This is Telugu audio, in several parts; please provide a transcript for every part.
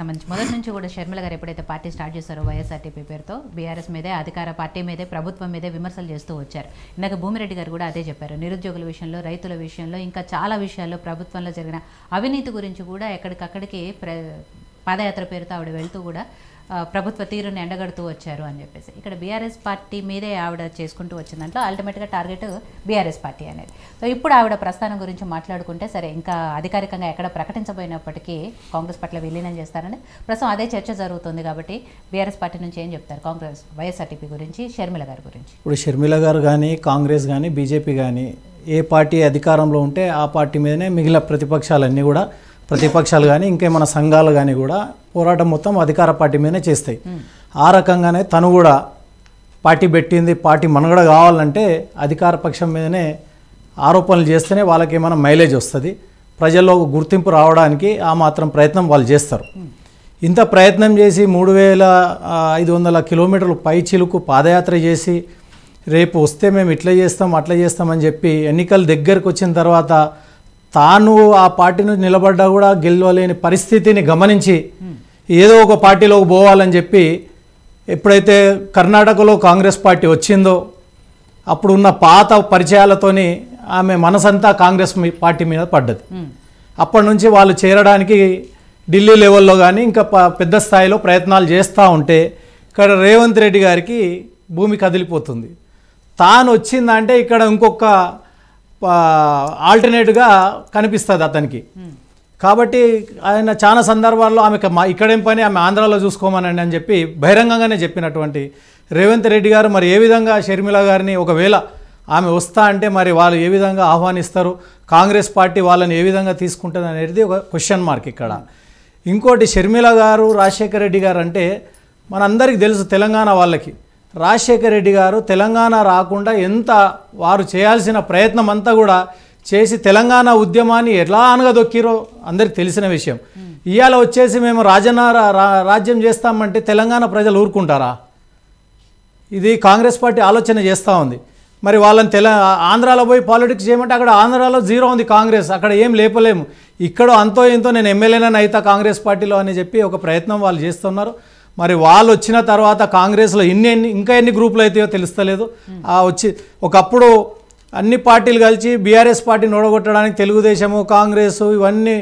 సంబంధించి మొదటి నుంచి కూడా షర్మిల గారు ఎప్పుడైతే పార్టీ స్టార్ట్ చేశారో వైఎస్ఆర్టీపీ పేరుతో బీఆర్ఎస్ మీదే అధికార పార్టీ మీదే ప్రభుత్వం మీదే విమర్శలు చేస్తూ వచ్చారు ఇందాక భూమిరెడ్డి గారు కూడా అదే చెప్పారు నిరుద్యోగుల విషయంలో రైతుల విషయంలో ఇంకా చాలా విషయాల్లో ప్రభుత్వంలో జరిగిన అవినీతి గురించి కూడా ఎక్కడికక్కడికి ప్ర పాదయాత్ర పేరుతో ఆవిడ వెళ్తూ కూడా ప్రభుత్వ తీరుని ఎండగడుతూ వచ్చారు అని చెప్పేసి ఇక్కడ బీఆర్ఎస్ పార్టీ మీదే ఆవిడ చేసుకుంటూ వచ్చిన దాంట్లో అల్టిమేట్గా టార్గెట్ బీఆర్ఎస్ పార్టీ అనేది సో ఇప్పుడు ఆవిడ ప్రస్థానం గురించి మాట్లాడుకుంటే సరే ఇంకా అధికారికంగా ఎక్కడ ప్రకటించబోయినప్పటికీ కాంగ్రెస్ పట్ల విలీనం చేస్తారని ప్రస్తుతం అదే చర్చ జరుగుతుంది కాబట్టి బీఆర్ఎస్ పార్టీ నుంచి ఏం చెప్తారు కాంగ్రెస్ వైఎస్ఆర్టీపీ గురించి షర్మిల గారి గురించి ఇప్పుడు షర్మిల గారు కానీ కాంగ్రెస్ కానీ బీజేపీ కానీ ఏ పార్టీ అధికారంలో ఉంటే ఆ పార్టీ మీదనే మిగిలిన ప్రతిపక్షాలన్నీ కూడా ప్రతిపక్షాలు కానీ ఇంకేమైనా సంఘాలు కానీ కూడా పోరాటం మొత్తం అధికార పార్టీ మీదనే చేస్తాయి hmm. ఆ రకంగానే తను కూడా పార్టీ పెట్టింది పార్టీ మనగడ కావాలంటే అధికార పక్షం మీదనే ఆరోపణలు చేస్తేనే వాళ్ళకి ఏమైనా మైలేజ్ వస్తుంది ప్రజల్లో గుర్తింపు రావడానికి ఆ మాత్రం ప్రయత్నం వాళ్ళు చేస్తారు hmm. ఇంత ప్రయత్నం చేసి మూడు వేల ఐదు వందల కిలోమీటర్లు పై చిలుకు పాదయాత్ర చేసి రేపు వస్తే మేము ఇట్లా చేస్తాం అట్లా చేస్తామని చెప్పి ఎన్నికలు దగ్గరకు వచ్చిన తర్వాత తాను ఆ పార్టీ నుంచి నిలబడ్డా కూడా గెలవలేని పరిస్థితిని గమనించి ఏదో ఒక పార్టీలోకి పోవాలని చెప్పి ఎప్పుడైతే కర్ణాటకలో కాంగ్రెస్ పార్టీ వచ్చిందో అప్పుడు ఉన్న పాత పరిచయాలతోని ఆమె మనసంతా కాంగ్రెస్ పార్టీ మీద పడ్డది అప్పటి నుంచి వాళ్ళు చేరడానికి ఢిల్లీ లెవెల్లో కానీ ఇంకా పెద్ద స్థాయిలో ప్రయత్నాలు చేస్తూ ఉంటే ఇక్కడ రేవంత్ రెడ్డి గారికి భూమి కదిలిపోతుంది తాను వచ్చిందంటే ఇక్కడ ఇంకొక ఆల్టర్నేట్గా కనిపిస్తుంది అతనికి కాబట్టి ఆయన చాలా సందర్భాల్లో ఆమె మా ఇక్కడేం పని ఆమె ఆంధ్రాలో చూసుకోమనండి అని చెప్పి బహిరంగంగానే చెప్పినటువంటి రేవంత్ రెడ్డి గారు మరి ఏ విధంగా షర్మిల గారిని ఒకవేళ ఆమె వస్తా అంటే మరి వాళ్ళు ఏ విధంగా ఆహ్వానిస్తారు కాంగ్రెస్ పార్టీ వాళ్ళని ఏ విధంగా తీసుకుంటుంది అనేది ఒక క్వశ్చన్ మార్క్ ఇక్కడ ఇంకోటి షర్మిల గారు రాజశేఖర రెడ్డి గారు అంటే మనందరికీ తెలుసు తెలంగాణ వాళ్ళకి రాజశేఖర రెడ్డి గారు తెలంగాణ రాకుండా ఎంత వారు చేయాల్సిన ప్రయత్నం అంతా కూడా చేసి తెలంగాణ ఉద్యమాన్ని ఎలా అనగదొక్కిరో అందరికి తెలిసిన విషయం ఇవాళ వచ్చేసి మేము రాజన్న రాజ్యం చేస్తామంటే తెలంగాణ ప్రజలు ఊరుకుంటారా ఇది కాంగ్రెస్ పార్టీ ఆలోచన చేస్తూ ఉంది మరి వాళ్ళని తెల ఆంధ్రాలో పోయి పాలిటిక్స్ చేయమంటే అక్కడ ఆంధ్రాలో జీరో ఉంది కాంగ్రెస్ అక్కడ ఏం లేపలేము ఇక్కడ అంతో ఏంతో నేను ఎమ్మెల్యేనని అయితే కాంగ్రెస్ పార్టీలో అని చెప్పి ఒక ప్రయత్నం వాళ్ళు చేస్తున్నారు మరి వాళ్ళు వచ్చిన తర్వాత కాంగ్రెస్లో ఇన్ని ఎన్ని ఇంకా ఎన్ని గ్రూపులు అయితాయో తెలుస్తలేదు ఆ వచ్చి ఒకప్పుడు అన్ని పార్టీలు కలిసి బీఆర్ఎస్ పార్టీని ఓడగొట్టడానికి తెలుగుదేశము కాంగ్రెస్ ఇవన్నీ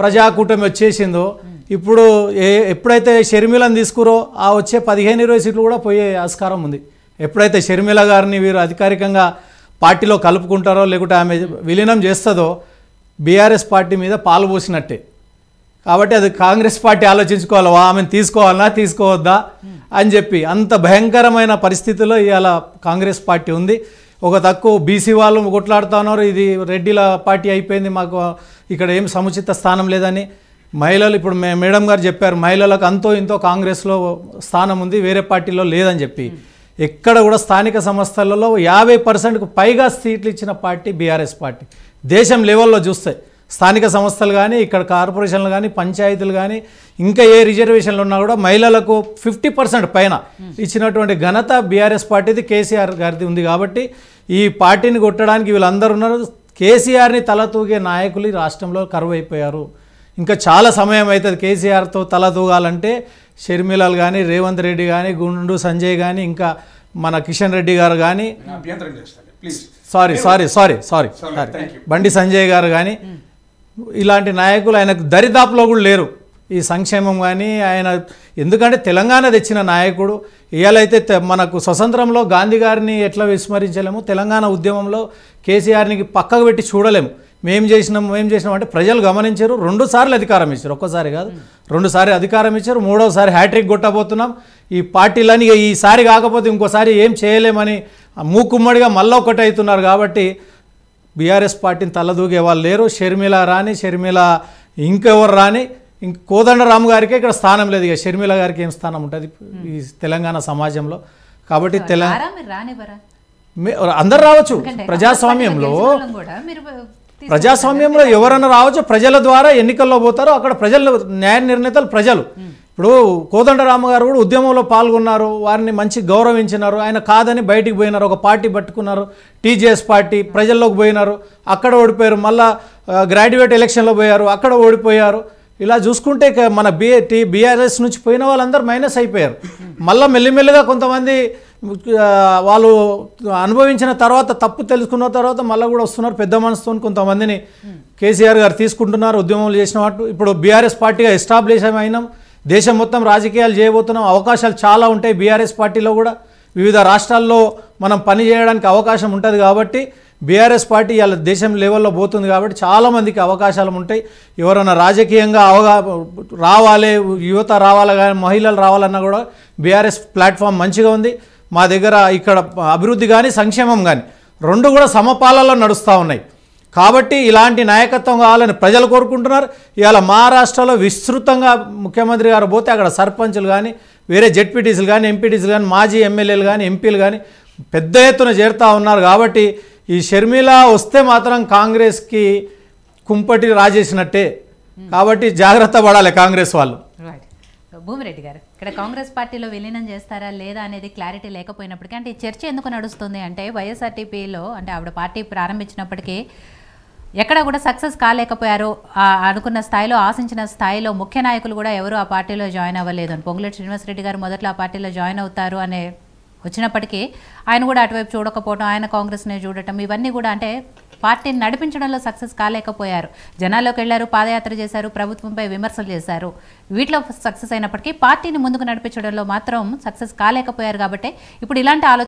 ప్రజాకూటమి వచ్చేసిందో ఇప్పుడు ఏ ఎప్పుడైతే షర్మిలను తీసుకురో ఆ వచ్చే పదిహేను ఇరవై సీట్లు కూడా పోయే ఆస్కారం ఉంది ఎప్పుడైతే షర్మిల గారిని వీరు అధికారికంగా పార్టీలో కలుపుకుంటారో లేకుంటే ఆమె విలీనం చేస్తుందో బీఆర్ఎస్ పార్టీ మీద పాలు పోసినట్టే కాబట్టి అది కాంగ్రెస్ పార్టీ ఆలోచించుకోవాలా ఆమెను తీసుకోవాలా తీసుకోవద్దా అని చెప్పి అంత భయంకరమైన పరిస్థితిలో ఇవాళ కాంగ్రెస్ పార్టీ ఉంది ఒక తక్కువ బీసీ వాళ్ళు కొట్లాడుతూ ఉన్నారు ఇది రెడ్డిల పార్టీ అయిపోయింది మాకు ఇక్కడ ఏం సముచిత స్థానం లేదని మహిళలు ఇప్పుడు మేడం గారు చెప్పారు మహిళలకు అంతో ఇంతో కాంగ్రెస్లో స్థానం ఉంది వేరే పార్టీలో లేదని చెప్పి ఎక్కడ కూడా స్థానిక సంస్థలలో యాభై పర్సెంట్కు పైగా సీట్లు ఇచ్చిన పార్టీ బీఆర్ఎస్ పార్టీ దేశం లెవెల్లో చూస్తే స్థానిక సంస్థలు కానీ ఇక్కడ కార్పొరేషన్లు కానీ పంచాయతీలు కానీ ఇంకా ఏ రిజర్వేషన్లు ఉన్నా కూడా మహిళలకు ఫిఫ్టీ పర్సెంట్ పైన ఇచ్చినటువంటి ఘనత బీఆర్ఎస్ పార్టీది కేసీఆర్ గారిది ఉంది కాబట్టి ఈ పార్టీని కొట్టడానికి వీళ్ళందరూ ఉన్నారు కేసీఆర్ని తలతూగే నాయకులు ఈ రాష్ట్రంలో కరువైపోయారు ఇంకా చాలా సమయం అవుతుంది కేసీఆర్తో తల దూగాలంటే షర్మిలాలు కానీ రేవంత్ రెడ్డి కానీ గుండు సంజయ్ కానీ ఇంకా మన కిషన్ రెడ్డి గారు కానీ సారీ సారీ సారీ సారీ బండి సంజయ్ గారు కానీ ఇలాంటి నాయకులు ఆయనకు దరిదాపులో కూడా లేరు ఈ సంక్షేమం కానీ ఆయన ఎందుకంటే తెలంగాణ తెచ్చిన నాయకుడు ఇవాళైతే మనకు స్వతంత్రంలో గాంధీ గారిని ఎట్లా విస్మరించలేము తెలంగాణ ఉద్యమంలో కేసీఆర్ని పక్కకు పెట్టి చూడలేము మేం చేసినాం మేం చేసినాం అంటే ప్రజలు గమనించారు రెండు సార్లు అధికారం ఇచ్చారు ఒక్కసారి కాదు రెండుసారి అధికారం ఇచ్చారు మూడోసారి హ్యాట్రిక్ కొట్టబోతున్నాం ఈ పార్టీలని ఈసారి కాకపోతే ఇంకోసారి ఏం చేయలేమని మూకుమ్మడిగా మళ్ళీ ఒకటి అవుతున్నారు కాబట్టి బీఆర్ఎస్ పార్టీని తల్లదూగే వాళ్ళు లేరు షర్మిల రాని షర్మిల ఇంకెవరు రాని ఇంక కోదండరాము గారికే ఇక్కడ స్థానం లేదు ఇక షర్మిల గారికి ఏం స్థానం ఉంటుంది ఈ తెలంగాణ సమాజంలో కాబట్టి తెలంగాణ అందరు రావచ్చు ప్రజాస్వామ్యంలో ప్రజాస్వామ్యంలో ఎవరన్నా రావచ్చు ప్రజల ద్వారా ఎన్నికల్లో పోతారో అక్కడ ప్రజలు న్యాయ నిర్ణేతలు ప్రజలు ఇప్పుడు కోదండరామగారు గారు కూడా ఉద్యమంలో పాల్గొన్నారు వారిని మంచి గౌరవించినారు ఆయన కాదని బయటికి పోయినారు ఒక పార్టీ పట్టుకున్నారు టీజేఎస్ పార్టీ ప్రజల్లోకి పోయినారు అక్కడ ఓడిపోయారు మళ్ళా గ్రాడ్యుయేట్ ఎలక్షన్లో పోయారు అక్కడ ఓడిపోయారు ఇలా చూసుకుంటే మన బిఏ టీ బీఆర్ఎస్ నుంచి పోయిన వాళ్ళందరూ మైనస్ అయిపోయారు మళ్ళీ మెల్లిమెల్లిగా కొంతమంది వాళ్ళు అనుభవించిన తర్వాత తప్పు తెలుసుకున్న తర్వాత మళ్ళీ కూడా వస్తున్నారు పెద్ద మనసుతో కొంతమందిని కేసీఆర్ గారు తీసుకుంటున్నారు ఉద్యమం చేసిన ఇప్పుడు బీఆర్ఎస్ పార్టీగా ఎస్టాబ్లిష్ అయినాం దేశం మొత్తం రాజకీయాలు చేయబోతున్నాం అవకాశాలు చాలా ఉంటాయి బీఆర్ఎస్ పార్టీలో కూడా వివిధ రాష్ట్రాల్లో మనం పని చేయడానికి అవకాశం ఉంటుంది కాబట్టి బీఆర్ఎస్ పార్టీ ఇలా దేశం లెవెల్లో పోతుంది కాబట్టి చాలామందికి అవకాశాలు ఉంటాయి ఎవరైనా రాజకీయంగా అవగా రావాలి యువత రావాలి కానీ మహిళలు రావాలన్నా కూడా బీఆర్ఎస్ ప్లాట్ఫామ్ మంచిగా ఉంది మా దగ్గర ఇక్కడ అభివృద్ధి కానీ సంక్షేమం కానీ రెండు కూడా సమపాలలో నడుస్తూ ఉన్నాయి కాబట్టి ఇలాంటి నాయకత్వం కావాలని ప్రజలు కోరుకుంటున్నారు ఇవాళ మహారాష్ట్రలో విస్తృతంగా ముఖ్యమంత్రి గారు పోతే అక్కడ సర్పంచ్లు కానీ వేరే జెడ్పీటీసీలు కానీ ఎంపీటీసీలు కానీ మాజీ ఎమ్మెల్యేలు కానీ ఎంపీలు కానీ పెద్ద ఎత్తున చేరుతూ ఉన్నారు కాబట్టి ఈ షర్మిల వస్తే మాత్రం కాంగ్రెస్కి కుంపటి రాజేసినట్టే కాబట్టి జాగ్రత్త పడాలి కాంగ్రెస్ వాళ్ళు భూమిరెడ్డి గారు ఇక్కడ కాంగ్రెస్ పార్టీలో విలీనం చేస్తారా లేదా అనేది క్లారిటీ లేకపోయినప్పటికీ అంటే ఈ చర్చ ఎందుకు నడుస్తుంది అంటే వైఎస్ఆర్టీపీలో అంటే ఆవిడ పార్టీ ప్రారంభించినప్పటికీ ఎక్కడ కూడా సక్సెస్ కాలేకపోయారు అనుకున్న స్థాయిలో ఆశించిన స్థాయిలో ముఖ్య నాయకులు కూడా ఎవరు ఆ పార్టీలో జాయిన్ అవ్వలేదు అని పొంగులేటి శ్రీనివాసరెడ్డి గారు మొదట్లో ఆ పార్టీలో జాయిన్ అవుతారు అనే వచ్చినప్పటికీ ఆయన కూడా అటువైపు చూడకపోవడం ఆయన కాంగ్రెస్నే చూడటం ఇవన్నీ కూడా అంటే పార్టీని నడిపించడంలో సక్సెస్ కాలేకపోయారు జనాల్లోకి వెళ్లారు పాదయాత్ర చేశారు ప్రభుత్వంపై విమర్శలు చేశారు వీటిలో సక్సెస్ అయినప్పటికీ పార్టీని ముందుకు నడిపించడంలో మాత్రం సక్సెస్ కాలేకపోయారు కాబట్టి ఇప్పుడు ఇలాంటి ఆలోచన